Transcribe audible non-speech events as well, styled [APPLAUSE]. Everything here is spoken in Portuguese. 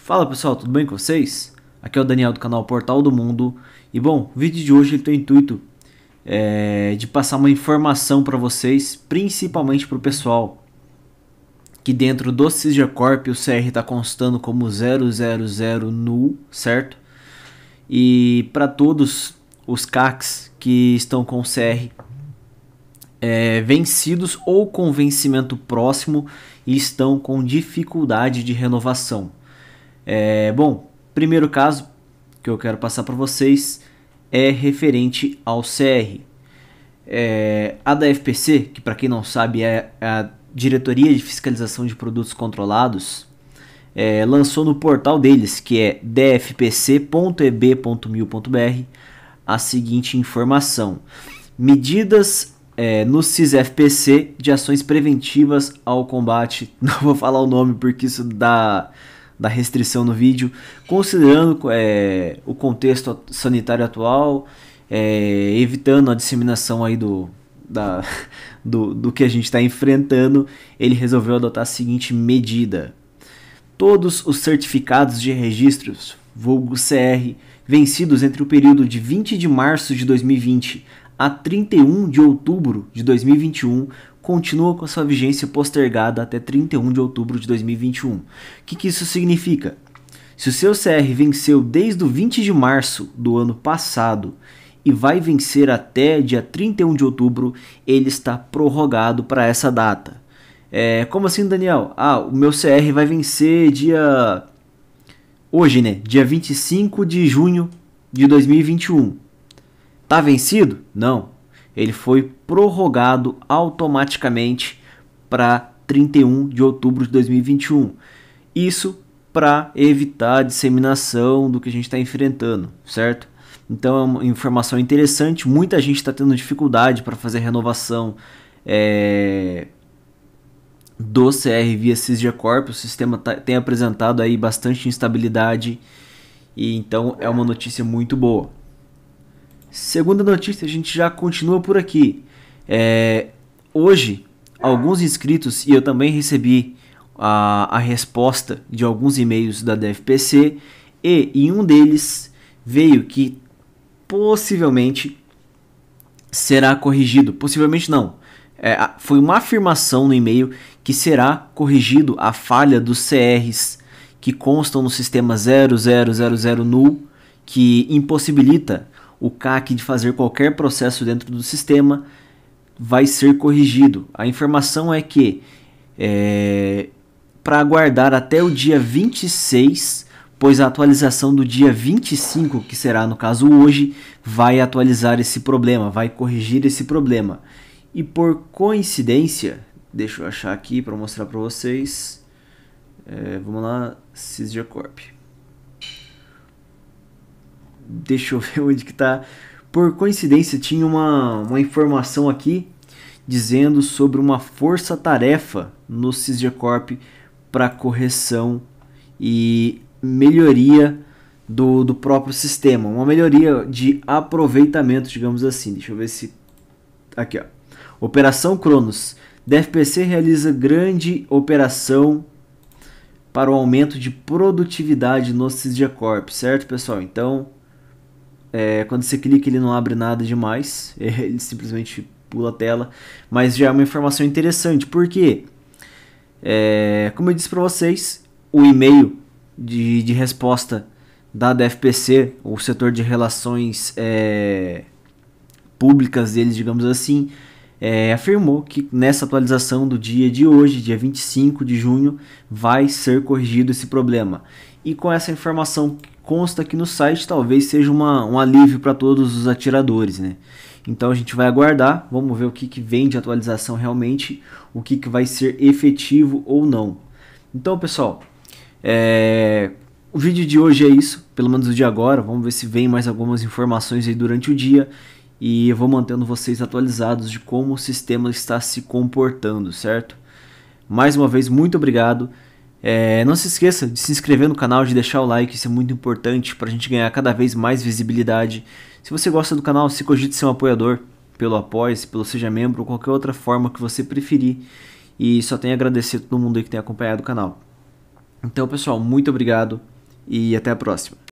Fala pessoal, tudo bem com vocês? Aqui é o Daniel do canal Portal do Mundo e bom, o vídeo de hoje tem o intuito é, de passar uma informação para vocês, principalmente para o pessoal que dentro do Cisgecorp o CR está constando como 000 nu, certo? E para todos os CACs que estão com CR é, vencidos ou com vencimento próximo e estão com dificuldade de renovação. É, bom, primeiro caso que eu quero passar para vocês é referente ao CR. É, a da FPC, que para quem não sabe é a Diretoria de Fiscalização de Produtos Controlados, é, lançou no portal deles, que é dfpc.eb.mil.br, a seguinte informação: Medidas é, no CISFPC de ações preventivas ao combate. [LAUGHS] Não vou falar o nome porque isso dá da restrição no vídeo, considerando é, o contexto sanitário atual, é, evitando a disseminação aí do, da, [LAUGHS] do, do que a gente está enfrentando, ele resolveu adotar a seguinte medida. Todos os certificados de registros, vulgo CR, vencidos entre o período de 20 de março de 2020 a 31 de outubro de 2021, continua com sua vigência postergada até 31 de outubro de 2021. O que, que isso significa? Se o seu CR venceu desde o 20 de março do ano passado e vai vencer até dia 31 de outubro, ele está prorrogado para essa data. É, como assim, Daniel? Ah, o meu CR vai vencer dia. Hoje, né? Dia 25 de junho de 2021. Tá vencido? Não ele foi prorrogado automaticamente para 31 de outubro de 2021. Isso para evitar a disseminação do que a gente está enfrentando, certo? Então é uma informação interessante. Muita gente está tendo dificuldade para fazer renovação é, do CR via Cisgia Corp. O sistema tá, tem apresentado aí bastante instabilidade e então é uma notícia muito boa. Segunda notícia, a gente já continua por aqui. É, hoje, alguns inscritos, e eu também recebi a, a resposta de alguns e-mails da DFPC, e em um deles veio que possivelmente será corrigido. Possivelmente não. É, foi uma afirmação no e-mail que será corrigido a falha dos CRs que constam no sistema 0000 null, que impossibilita o CAC de fazer qualquer processo dentro do sistema vai ser corrigido. A informação é que é, para aguardar até o dia 26, pois a atualização do dia 25, que será no caso hoje, vai atualizar esse problema, vai corrigir esse problema. E por coincidência, deixa eu achar aqui para mostrar para vocês. É, vamos lá, Cisgercorp. Corp deixa eu ver [LAUGHS] onde que tá. Por coincidência, tinha uma, uma informação aqui dizendo sobre uma força-tarefa no Cisgecorp para correção e melhoria do, do próprio sistema, uma melhoria de aproveitamento, digamos assim. Deixa eu ver se. Aqui, ó. Operação Cronos. DFPC realiza grande operação para o aumento de produtividade no Cisgecorp, certo, pessoal? Então, é, quando você clica, ele não abre nada demais, [LAUGHS] é, ele simplesmente pula a tela, mas já é uma informação interessante, porque, é, como eu disse para vocês, o e-mail de, de resposta da DFPC, o setor de relações é, públicas deles, digamos assim, é, afirmou que nessa atualização do dia de hoje, dia 25 de junho, vai ser corrigido esse problema. E com essa informação consta aqui no site, talvez seja uma, um alívio para todos os atiradores, né? Então a gente vai aguardar, vamos ver o que, que vem de atualização realmente, o que, que vai ser efetivo ou não. Então, pessoal, é... o vídeo de hoje é isso, pelo menos o de agora. Vamos ver se vem mais algumas informações aí durante o dia e eu vou mantendo vocês atualizados de como o sistema está se comportando, certo? Mais uma vez, muito obrigado. É, não se esqueça de se inscrever no canal, de deixar o like, isso é muito importante para a gente ganhar cada vez mais visibilidade. Se você gosta do canal, se cogite ser um apoiador pelo Apoia-se, pelo Seja Membro ou qualquer outra forma que você preferir. E só tenho a agradecer a todo mundo que tem acompanhado o canal. Então, pessoal, muito obrigado e até a próxima.